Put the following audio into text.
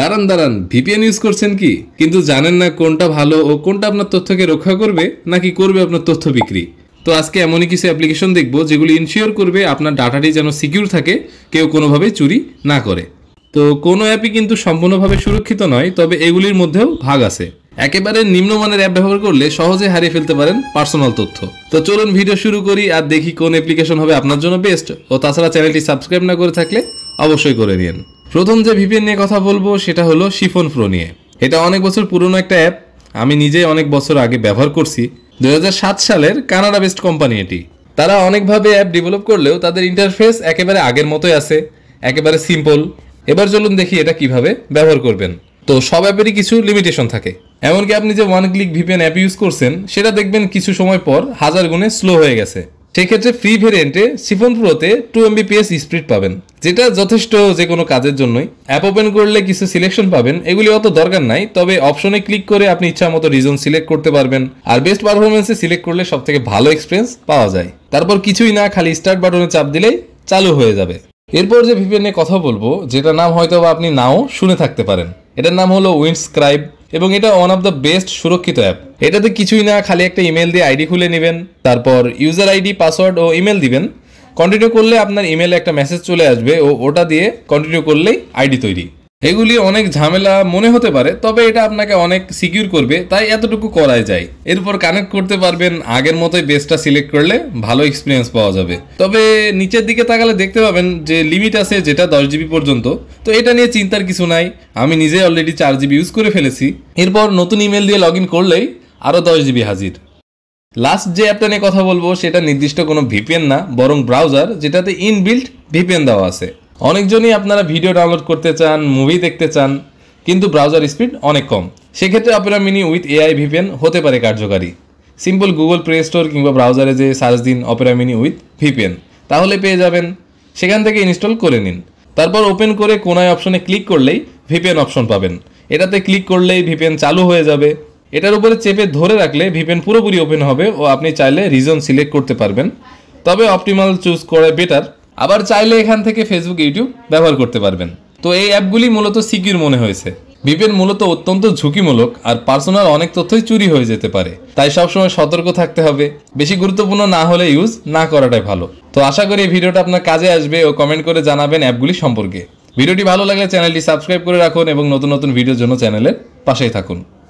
দাঁড়ান দাঁড়ান VPN use করছেন কি কিন্তু জানেন না কোনটা ভালো ও কোনটা আপনার তথ্যকে রক্ষা করবে নাকি করবে আপনার তথ্য বিক্রি তো আজকে এমনই কিছু অ্যাপ্লিকেশন দেখব যেগুলি ইনশিওর করবে আপনার ডাটাটি যেন সিকিউর থাকে কেউ কোনোভাবে চুরি না করে তো কোনো অ্যাপই কিন্তু সম্পূর্ণভাবে সুরক্ষিত নয় তবে এগুলির মধ্যেও ভাগ আছে একেবারে নিম্নমানের অ্যাপ ব্যবহার করলে সহজে হারিয়ে ফেলতে পারেন পার্সোনাল তথ্য তো চলুন ভিডিও শুরু করি আর দেখি কোন অ্যাপ্লিকেশন হবে আপনার জন্য বেস্ট ও তাছাড়া চ্যানেলটি সাবস্ক্রাইব না করে থাকলে অবশ্যই করে নিন প্রথম যে ভিপিএন নিয়ে কথা বলবো সেটা হলো শিফন প্রো নিয়ে এটা অনেক বছর পুরনো একটা অ্যাপ আমি নিজে অনেক বছর আগে ব্যবহার করছি দু সালের কানাডা বেস্ট কোম্পানি এটি তারা অনেকভাবে অ্যাপ ডেভেলপ করলেও তাদের ইন্টারফেস একেবারে আগের মতোই আছে একেবারে সিম্পল এবার চলুন দেখি এটা কিভাবে ব্যবহার করবেন তো সব অ্যাপেরই কিছু লিমিটেশন থাকে এমনকি আপনি যে one click VPN app use করছেন সেটা দেখবেন কিছু সময় পর হাজার গুণে স্লো হয়ে গেছে সেক্ষেত্রে ফ্রি ভেরিয়েন্টে সিফন প্রোতে টু এমবিপিএস স্পিড পাবেন যেটা যথেষ্ট যে কোনো কাজের জন্যই অ্যাপ ওপেন করলে কিছু সিলেকশন পাবেন এগুলি অত দরকার নাই তবে অপশনে ক্লিক করে আপনি ইচ্ছা মতো রিজন সিলেক্ট করতে পারবেন আর বেস্ট পারফরমেন্সে সিলেক্ট করলে সব থেকে ভালো এক্সপিরিয়েন্স পাওয়া যায় তারপর কিছুই না খালি স্টার্ট বাটনে চাপ দিলেই চালু হয়ে যাবে এরপর যে ভিপিএন নিয়ে কথা বলবো যেটা নাম হয়তো আপনি নাও শুনে থাকতে পারেন এটার নাম হলো উইন্ডস্ক্রাইব এবং এটা ওয়ান অফ দ্য বেস্ট সুরক্ষিত অ্যাপ এটাতে কিছুই না খালি একটা ইমেল দিয়ে আইডি খুলে নেবেন তারপর ইউজার আইডি পাসওয়ার্ড ও ইমেল দিবেন কন্টিনিউ করলে আপনার ইমেলে একটা মেসেজ চলে আসবে ও ওটা দিয়ে কন্টিনিউ করলেই আইডি তৈরি এগুলি অনেক ঝামেলা মনে হতে পারে তবে এটা আপনাকে অনেক সিকিউর করবে তাই এতটুকু করাই যায় এরপর কানেক্ট করতে পারবেন আগের মতোই বেসটা সিলেক্ট করলে ভালো এক্সপিরিয়েন্স পাওয়া যাবে তবে নিচের দিকে তাকালে দেখতে পাবেন যে লিমিট আছে যেটা দশ জিবি পর্যন্ত তো এটা নিয়ে চিন্তার কিছু নাই আমি নিজে অলরেডি চার জিবি ইউজ করে ফেলেছি এরপর নতুন ইমেল দিয়ে লগ ইন করলেই আরও দশ জিবি হাজির লাস্ট যে অ্যাপটা নিয়ে কথা বলবো সেটা নির্দিষ্ট কোনো ভিপিএন না বরং ব্রাউজার যেটাতে ইনবিল্ট ভিপিএন দেওয়া আছে অনেকজনই আপনারা ভিডিও ডাউনলোড করতে চান মুভি দেখতে চান কিন্তু ব্রাউজার স্পিড অনেক কম সেক্ষেত্রে আপনারা মিনি উইথ এআই ভিপিএন হতে পারে কার্যকারী সিম্পল গুগল প্লে স্টোর কিংবা ব্রাউজারে যে সার্চ দিন অপেরা মিনি উইথ ভিপিএন তাহলে পেয়ে যাবেন সেখান থেকে ইনস্টল করে নিন তারপর ওপেন করে কোনায় অপশনে ক্লিক করলেই ভিপিএন অপশন পাবেন এটাতে ক্লিক করলেই ভিপিএন চালু হয়ে যাবে এটার উপরে চেপে ধরে রাখলে ভিপিএন পুরোপুরি ওপেন হবে ও আপনি চাইলে রিজন সিলেক্ট করতে পারবেন তবে অপটিমাল চুজ করে বেটার আবার চাইলে এখান থেকে ফেসবুক ইউটিউব ব্যবহার করতে পারবেন তো এই অ্যাপগুলি মূলত সিকিউর মনে হয়েছে ভিপেন মূলত অত্যন্ত ঝুঁকিমূলক আর পার্সোনাল অনেক তথ্যই চুরি হয়ে যেতে পারে তাই সবসময় সতর্ক থাকতে হবে বেশি গুরুত্বপূর্ণ না হলে ইউজ না করাটাই ভালো তো আশা করি এই ভিডিওটা আপনার কাজে আসবে ও কমেন্ট করে জানাবেন অ্যাপগুলি সম্পর্কে ভিডিওটি ভালো লাগলে চ্যানেলটি সাবস্ক্রাইব করে রাখুন এবং নতুন নতুন ভিডিওর জন্য চ্যানেলের পাশেই থাকুন